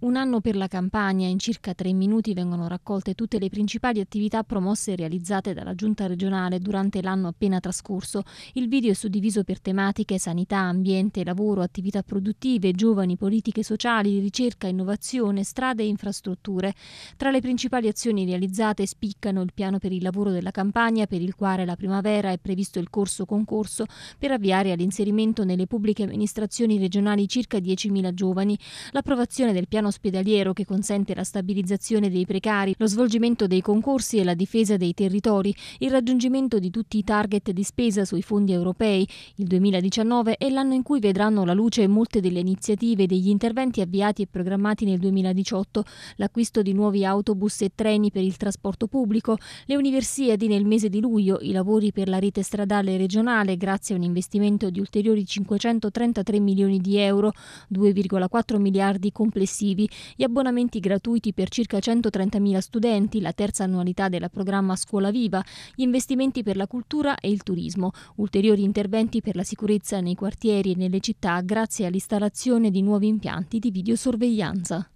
Un anno per la campagna, in circa tre minuti vengono raccolte tutte le principali attività promosse e realizzate dalla Giunta regionale durante l'anno appena trascorso. Il video è suddiviso per tematiche sanità, ambiente, lavoro, attività produttive, giovani, politiche sociali, ricerca, innovazione, strade e infrastrutture. Tra le principali azioni realizzate spiccano il piano per il lavoro della campagna, per il quale la primavera è previsto il corso concorso per avviare all'inserimento nelle pubbliche amministrazioni regionali circa 10.000 giovani, l'approvazione del piano ospedaliero che consente la stabilizzazione dei precari, lo svolgimento dei concorsi e la difesa dei territori, il raggiungimento di tutti i target di spesa sui fondi europei. Il 2019 è l'anno in cui vedranno la luce molte delle iniziative e degli interventi avviati e programmati nel 2018, l'acquisto di nuovi autobus e treni per il trasporto pubblico, le universiadi nel mese di luglio, i lavori per la rete stradale regionale grazie a un investimento di ulteriori 533 milioni di euro, 2,4 miliardi complessivi educativi, gli abbonamenti gratuiti per circa 130.000 studenti, la terza annualità del programma Scuola Viva, gli investimenti per la cultura e il turismo, ulteriori interventi per la sicurezza nei quartieri e nelle città grazie all'installazione di nuovi impianti di videosorveglianza.